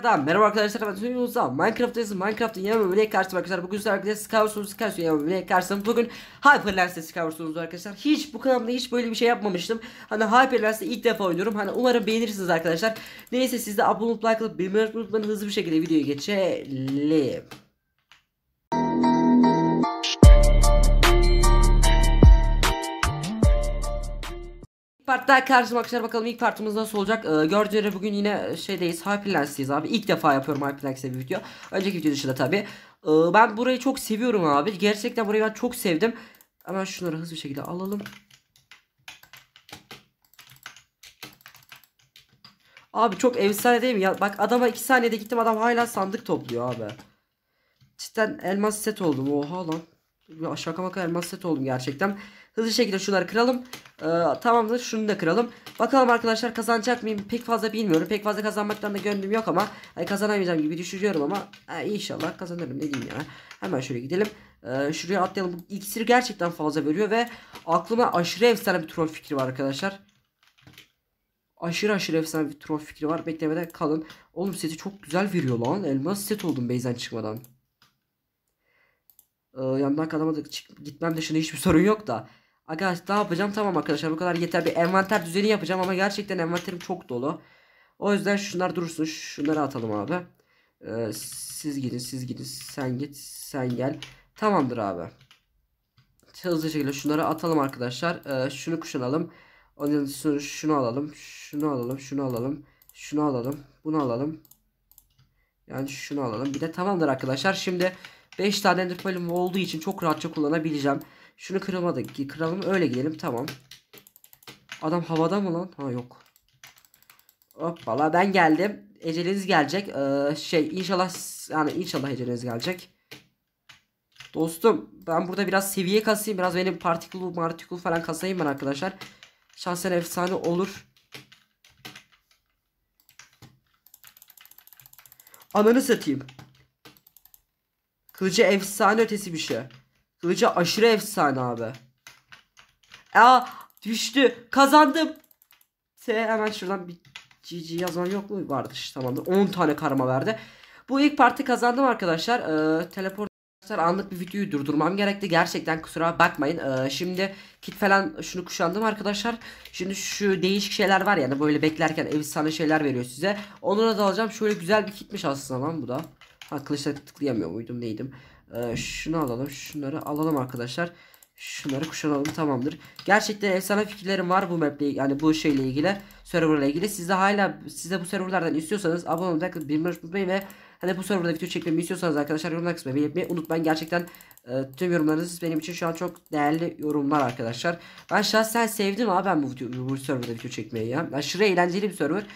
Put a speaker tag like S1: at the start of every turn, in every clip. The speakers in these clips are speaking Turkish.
S1: Merhaba arkadaşlar ben Tony Ulusal Minecraft'tayız Minecraft'ın yeni bölümüne karşısında arkadaşlar Bugün sizler arkadaşlar Skyward Skyverse yeni bölümüne karşısında Bugün Hyperlance'de Skyward arkadaşlar Hiç bu kanalımda hiç böyle bir şey yapmamıştım Hani Hyperlance'de ilk defa oynuyorum Hani umarım beğenirsiniz arkadaşlar Neyse sizde abone olup like alıp bilmeyi unutmayın Hızlı bir şekilde videoya geçelim partlar karşıma arkadaşlar bakalım ilk partımız nasıl olacak. Ee, gördüğünüz bugün yine e, şeydeyiz Hyperlens'teyiz abi. İlk defa yapıyorum Hyperlens'te bir video. Önceki video dışında tabi. Ee, ben burayı çok seviyorum abi. Gerçekten burayı ben çok sevdim. Hemen şunları hızlı bir şekilde alalım. Abi çok efsane değil mi? Ya, bak adama 2 saniyede gittim adam hala sandık topluyor abi. Cidden elmas set oldum. Oha lan. Bir aşağı maka elmas set oldum gerçekten. Hızlı şekilde şunları kıralım. Ee, tamamdır şunu da kıralım. Bakalım arkadaşlar kazanacak mıyım pek fazla bilmiyorum. Pek fazla kazanmaktan da gönlüm yok ama hani kazanamayacağım gibi düşünüyorum ama e, inşallah kazanırım ne diyeyim ya. Hemen şöyle gidelim. Ee, şuraya atlayalım. İksiri gerçekten fazla veriyor ve aklıma aşırı efsane bir troll fikri var arkadaşlar. Aşırı aşırı efsane bir troll fikri var. Beklemede kalın. Oğlum seti çok güzel veriyor lan. Elmas set oldum base'den çıkmadan. Ee, yandan kalamadık. Gitmem dışında hiçbir sorun yok da. Arkadaşlar ne yapacağım tamam arkadaşlar bu kadar yeter bir envanter düzeni yapacağım ama gerçekten envanterim çok dolu. O yüzden şunlar dursun şunları atalım abi. Ee, siz gidin siz gidin sen git sen gel. Tamamdır abi. Hızlı şekilde şunları atalım arkadaşlar. Ee, şunu kuşanalım. Ondan sonra şunu alalım. Şunu alalım. Şunu alalım. Şunu alalım. Bunu alalım. Yani şunu alalım. Bir de tamamdır arkadaşlar. Şimdi 5 tane ender olduğu için çok rahatça kullanabileceğim. Şunu kıramadık ki kıralım öyle gidelim tamam. Adam havada mı lan? Ha yok. Hoppala ben geldim. Eceliniz gelecek. Ee, şey inşallah yani inşallah eceliniz gelecek. Dostum ben burada biraz seviye kasayım. Biraz benim partikulu martikulu falan kasayım ben arkadaşlar. Şahsen efsane olur. Ananı satayım. Kılıcı efsane ötesi bir şey. Kılıcı aşırı efsane abi. Aa düştü. Kazandım. T hemen şuradan bir GG yazan yok mu? Vardır. Tamamdır. 10 tane karma verdi. Bu ilk parti kazandım arkadaşlar. Ee, teleport anlık bir videoyu durdurmam gerekti. Gerçekten kusura bakmayın. Ee, şimdi kit falan şunu kuşandım arkadaşlar. Şimdi şu değişik şeyler var yani böyle beklerken efsane şeyler veriyor size. Onlara da alacağım. Şöyle güzel bir kitmiş aslında lan bu da. Ha kılıçla tıklayamıyor muydum neydim. Ee, şunu alalım. Şunları alalım arkadaşlar. Şunları kuşanalım tamamdır. Gerçekten efsane fikirlerim var bu maple yani bu şeyle ilgili server ilgili. Sizde hala size bu serverlardan istiyorsanız abone olmayı, like, bilmeyi unutmayın ve hani bu serverda video çekmemi istiyorsanız arkadaşlar yorumlar kısmına belirtmeyi unutmayın. Gerçekten e, tüm yorumlarınız benim için şu an çok değerli yorumlar arkadaşlar. Ben şahsen sevdim abi ben bu, video, bu serverda video çekmeyi ya. Aşırı eğlenceli bir server.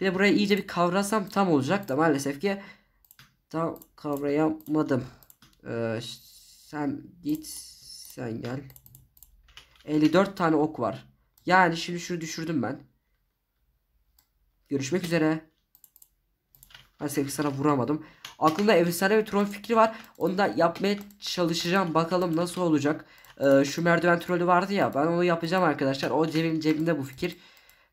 S1: Bir de burayı iyice bir kavrasam tam olacak da maalesef ki tam kavrayamadım. Ee, sen git sen gel. 54 tane ok var. Yani şimdi şunu düşürdüm ben. Görüşmek üzere. Ben sevgi sana vuramadım. Aklımda efsane ve troll fikri var. Onu da yapmaya çalışacağım. Bakalım nasıl olacak. Ee, şu merdiven trolü vardı ya. Ben onu yapacağım arkadaşlar. O cebim cebimde bu fikir.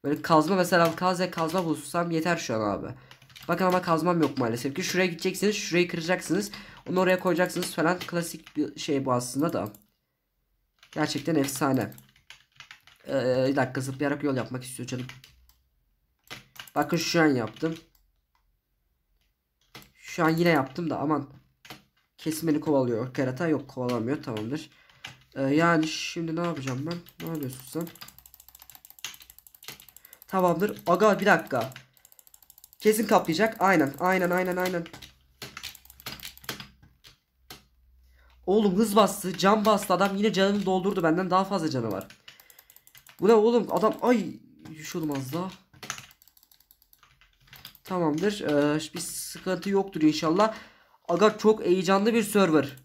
S1: Böyle kazma mesela kaz ve kazma bulsam yeter şu an abi. Bakın ama kazmam yok maalesef ki. Şuraya gideceksiniz. Şurayı kıracaksınız. Onu oraya koyacaksınız falan. Klasik bir şey bu aslında da. Gerçekten efsane. Ee, bir dakika zıplayarak yol yapmak istiyor canım. Bakın şu an yaptım. Şu an yine yaptım da aman. Kesin beni kovalıyor. Kerata yok kovalamıyor tamamdır. Ee, yani şimdi ne yapacağım ben? Ne yapıyorsun sen? Tamamdır. Aga bir dakika. Kesin kaplayacak. Aynen. Aynen aynen aynen. Oğlum hız bastı. Can bastı. Adam yine canını doldurdu. Benden daha fazla canı var. Bu ne oğlum? Adam ay. Düşüyordum az daha. Tamamdır. Ee, bir sıkıntı yoktur inşallah. Aga çok heyecanlı bir server.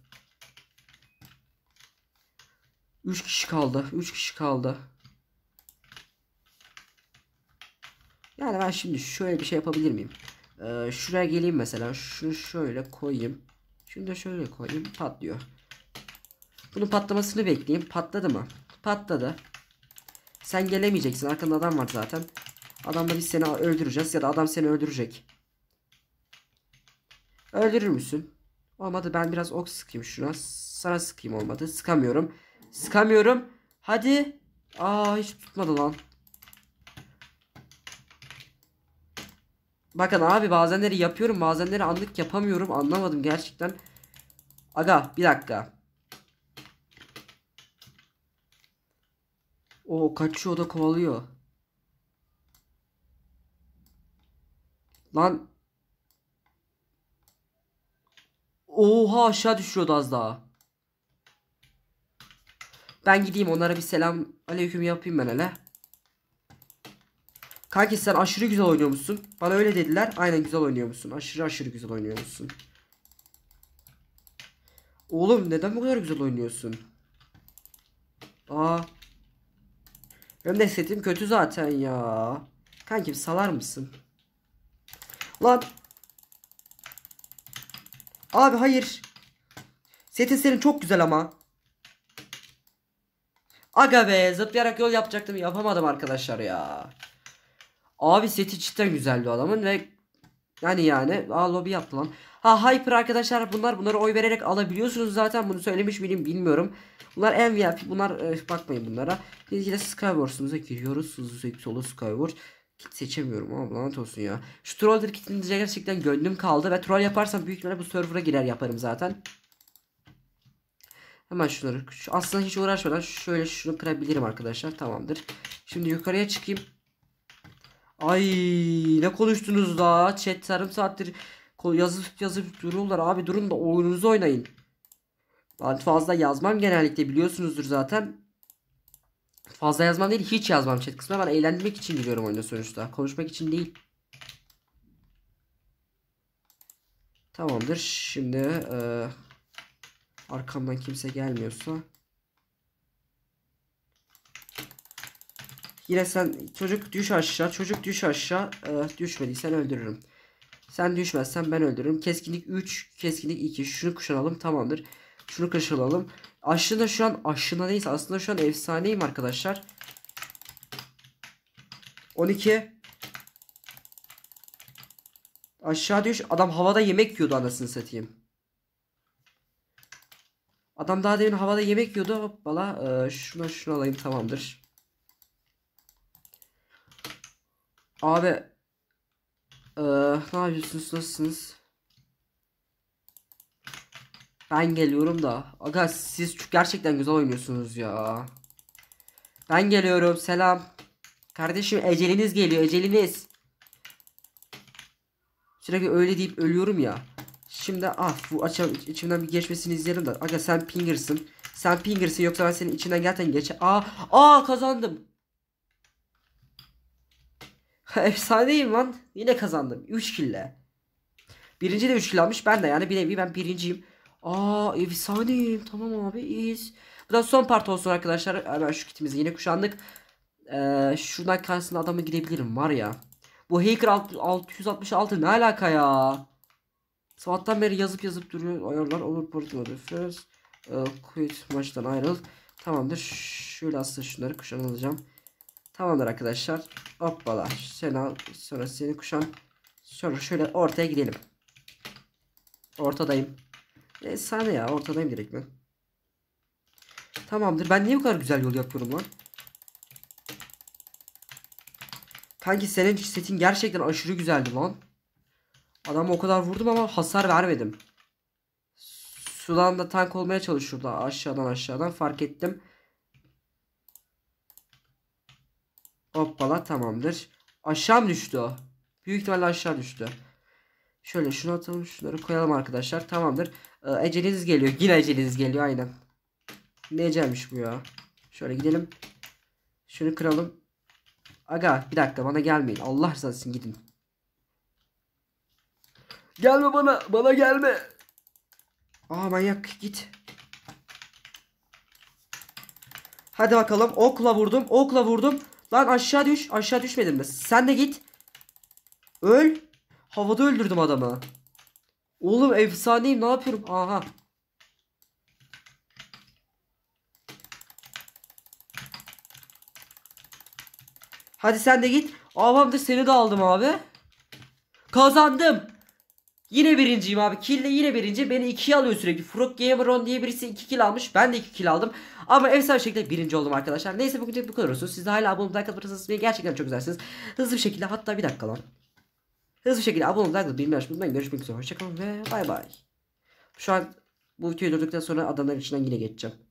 S1: 3 kişi kaldı. 3 kişi kaldı. Yani ben şimdi şöyle bir şey yapabilir miyim? Ee, şuraya geleyim mesela. Şunu şöyle koyayım. Şunu da şöyle koyayım. Patlıyor. Bunun patlamasını bekleyeyim. Patladı mı? Patladı. Sen gelemeyeceksin. Arkanda adam var zaten. Adamla biz seni öldüreceğiz ya da adam seni öldürecek. Öldürür müsün? Olmadı ben biraz ok sıkayım şuna. Sana sıkayım olmadı. Sıkamıyorum. Sıkamıyorum. Hadi. Aa hiç tutmadı lan. Bakın abi bazenleri yapıyorum bazenleri anlık yapamıyorum anlamadım gerçekten. Aga bir dakika. O kaçıyor da kovalıyor. Lan. Oha aşağı düşüyordu az daha. Ben gideyim onlara bir selam aleyküm yapayım ben hele. Kanki sen aşırı güzel oynuyormuşsun. Bana öyle dediler. Aynen güzel oynuyormuşsun. Aşırı aşırı güzel oynuyormuşsun. Oğlum neden bu kadar güzel oynuyorsun? Aa. Benim de setim kötü zaten ya. Kanki salar mısın? Lan. Abi hayır. Setin senin çok güzel ama. Aga be zıplayarak yol yapacaktım yapamadım arkadaşlar ya. Abi seti cidden güzeldi adamın ve yani yani aa lobi yaptı lan. Ha Hyper arkadaşlar bunlar bunları oy vererek alabiliyorsunuz zaten bunu söylemiş miyim bilmiyorum. Bunlar MVP bunlar e, bakmayın bunlara. Biz yine Skywars'umuza giriyoruz. Hızlı solu Skywars. Kit seçemiyorum ama lanet olsun ya. Şu Troller kitini gerçekten gönlüm kaldı ve troll yaparsam büyük ihtimalle bu server'a girer yaparım zaten. Hemen şunları şu, aslında hiç uğraşmadan şöyle şunu kırabilirim arkadaşlar tamamdır. Şimdi yukarıya çıkayım. Ay ne konuştunuz da chat sarım saattir yazıp yazıp dururlar abi durun da oyununuzu oynayın. Ben fazla yazmam genellikle biliyorsunuzdur zaten. Fazla yazmam değil hiç yazmam chat kısmına ben eğlenmek için giriyorum oyuna sonuçta konuşmak için değil. Tamamdır şimdi e, arkamdan kimse gelmiyorsa. Yine sen çocuk düş aşağı. Çocuk düş aşağı. Ee, düşmediysen öldürürüm. Sen düşmezsen ben öldürürüm. Keskinlik 3. Keskinlik 2. Şunu kuşanalım. Tamamdır. Şunu kuşanalım. Aşında şu an aşında neyse. Aslında şu an efsaneyim arkadaşlar. 12. Aşağı düş. Adam havada yemek yiyordu anasını satayım. Adam daha demin havada yemek yiyordu. Hoppala. Ee, şuna şunu alayım tamamdır. Abi ee, ne yapıyorsunuz nasılsınız? Ben geliyorum da. Aga siz gerçekten güzel oynuyorsunuz ya. Ben geliyorum selam. Kardeşim eceliniz geliyor eceliniz. Sürekli öyle deyip ölüyorum ya. Şimdi ah bu açalım içimden bir geçmesini izleyelim de. Aga sen pingirsin. Sen pingirsin yoksa ben senin içinden zaten geç. Aa, aa kazandım. Efsaneyim lan. Yine kazandım. 3 kille. Birinci de 3 kill almış. Ben de yani bir nevi ben birinciyim. Aa efsaneyim. Tamam abi iyiyiz. Bu da son part olsun arkadaşlar. Hemen şu kitimizi yine kuşandık. Ee, şuradan karşısına adamı gidebilirim var ya. Bu Hacker 666 ne alaka ya? Sabahtan beri yazıp yazıp duruyor. Ayarlar olur portları. First. Uh, ee, quit maçtan ayrıl. Tamamdır. Şöyle aslında şunları kuşanılacağım. Tamamdır arkadaşlar. Hoppala. Selam. Sonra seni kuşan. Sonra şöyle ortaya gidelim. Ortadayım. E sana ya ortadayım direkt ben. Tamamdır. Ben niye bu kadar güzel yol yapıyorum lan? Kanki senin setin gerçekten aşırı güzeldi lan. Adamı o kadar vurdum ama hasar vermedim. Sudan da tank olmaya çalışıyordu aşağıdan aşağıdan fark ettim. Hoppala tamamdır. Aşağı düştü o? Büyük ihtimalle aşağı düştü. Şöyle şunu atalım şunları koyalım arkadaşlar. Tamamdır. Ee, eceliniz geliyor. Yine eceliniz geliyor aynen. Ne ecelmiş bu ya? Şöyle gidelim. Şunu kıralım. Aga bir dakika bana gelmeyin. Allah razı olsun gidin. Gelme bana. Bana gelme. Aa manyak git. Hadi bakalım. Okla vurdum. Okla vurdum. Lan aşağı düş. Aşağı düşmedin mi? Sen de git. Öl. Havada öldürdüm adamı. Oğlum efsaneyim ne yapıyorum? Aha. Hadi sen de git. Avamdır seni de aldım abi. Kazandım. Yine birinciyim abi. kille yine birinci. Beni ikiye alıyor sürekli. Frog Gameron diye birisi iki kill almış. Ben de iki kill aldım. Ama efsane şekilde birinci oldum arkadaşlar. Neyse bugün bu kadar olsun. Siz de hala abone olmayı, like gerçekten çok güzelsiniz. Hızlı bir şekilde hatta bir dakika lan. Hızlı bir şekilde abone olmayı, like atmayı Görüşmek üzere. Hoşçakalın ve bay bay. Şu an bu videoyu durduktan sonra adamların içinden yine geçeceğim.